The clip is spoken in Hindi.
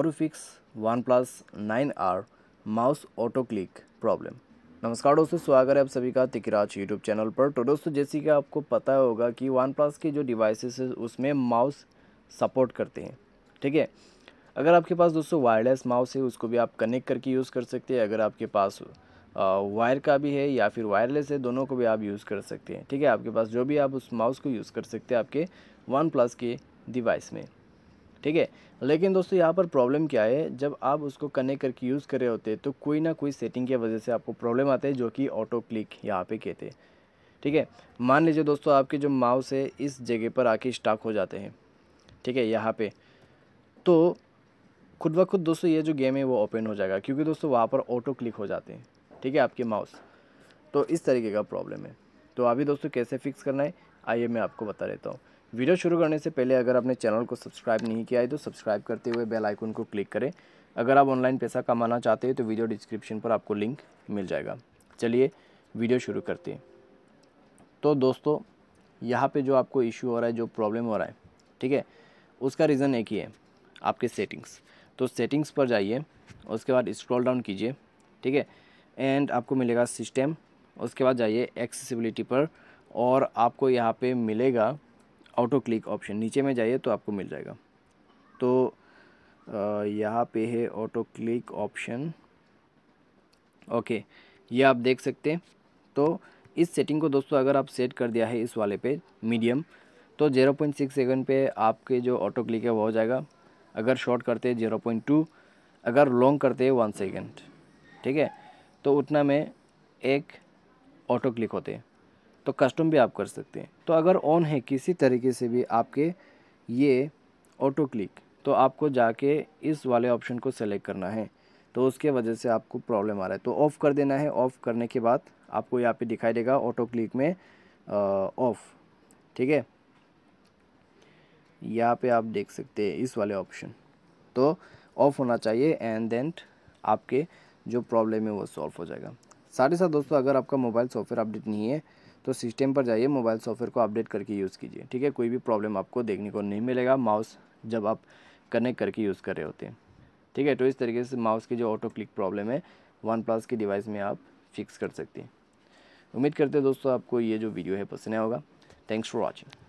fix one plus nine R mouse auto click problem नमस्कार दोस्तों स्वागत है आप सभी का तिकराज यूट्यूब चैनल पर तो दोस्तों जैसे कि आपको पता होगा कि वन प्लस के जो डिवाइसेस है उसमें माउस सपोर्ट करते हैं ठीक है अगर आपके पास दोस्तों वायरलेस माउस है उसको भी आप कनेक्ट करके यूज़ कर सकते हैं अगर आपके पास वायर का भी है या फिर वायरलेस है दोनों को भी आप यूज़ कर सकते हैं ठीक है आपके पास जो भी आप उस माउस को यूज़ कर सकते हैं आपके वन प्लस के डिवाइस में ठीक है लेकिन दोस्तों यहाँ पर प्रॉब्लम क्या है जब आप उसको कनेक्ट करके यूज़ कर रहे होते तो कोई ना कोई सेटिंग की वजह से आपको प्रॉब्लम आते है जो कि ऑटो क्लिक यहाँ पे कहते हैं ठीक है मान लीजिए दोस्तों आपके जो माउस है इस जगह पर आके स्टाक हो जाते हैं ठीक है यहाँ पे तो खुद ब खुद दोस्तों ये जो गेम है वो ओपन हो जाएगा क्योंकि दोस्तों वहाँ पर ऑटो क्लिक हो जाते हैं ठीक है आपके माउस तो इस तरीके का प्रॉब्लम है तो अभी दोस्तों कैसे फिक्स करना है आइए मैं आपको बता देता हूँ वीडियो शुरू करने से पहले अगर आपने चैनल को सब्सक्राइब नहीं किया है तो सब्सक्राइब करते हुए बेल आइकन को क्लिक करें अगर आप ऑनलाइन पैसा कमाना चाहते हैं तो वीडियो डिस्क्रिप्शन पर आपको लिंक मिल जाएगा चलिए वीडियो शुरू करते हैं तो दोस्तों यहाँ पे जो आपको इशू हो रहा है जो प्रॉब्लम हो रहा है ठीक है उसका रीज़न एक ही है आपके सेटिंग्स तो सेटिंग्स पर जाइए उसके बाद स्क्रॉल डाउन कीजिए ठीक है एंड आपको मिलेगा सिस्टम उसके बाद जाइए एक्सेसिबिलिटी पर और आपको यहाँ पे मिलेगा ऑटो क्लिक ऑप्शन नीचे में जाइए तो आपको मिल जाएगा तो यहाँ पे है ऑटो क्लिक ऑप्शन ओके ये आप देख सकते हैं तो इस सेटिंग को दोस्तों अगर आप सेट कर दिया है इस वाले पे मीडियम तो 0.6 पॉइंट सेकेंड पर आपके जो ऑटो क्लिक है वो हो जाएगा अगर शॉर्ट करते हैं ज़ीरो पॉइंट टू अगर लॉन्ग करते हैं वन सेकेंड ठीक है तो उतना में एक ऑटो क्लिक होते हैं तो कस्टम भी आप कर सकते हैं तो अगर ऑन है किसी तरीके से भी आपके ये ऑटो क्लिक तो आपको जाके इस वाले ऑप्शन को सेलेक्ट करना है तो उसके वजह से आपको प्रॉब्लम आ रहा है तो ऑफ़ कर देना है ऑफ़ करने के बाद आपको यहाँ पे दिखाई देगा ऑटो क्लिक में ऑफ़ ठीक है यहाँ पे आप देख सकते हैं इस वाले ऑप्शन तो ऑफ़ होना चाहिए एंड देन आपके जो प्रॉब्लम है वो सॉल्व हो जाएगा साथ ही साथ दोस्तों अगर आपका मोबाइल सॉफ्टवेयर अपडेट नहीं है तो सिस्टम पर जाइए मोबाइल सॉफ्टवेयर को अपडेट करके यूज़ कीजिए ठीक है कोई भी प्रॉब्लम आपको देखने को नहीं मिलेगा माउस जब आप कनेक्ट करके यूज़ कर रहे होते हैं ठीक है तो इस तरीके से माउस की जो ऑटो क्लिक प्रॉब्लम है वन प्लस की डिवाइस में आप फिक्स कर सकते हैं उम्मीद करते हैं दोस्तों आपको ये जो वीडियो है पसंद आया होगा थैंक्स फॉर वॉचिंग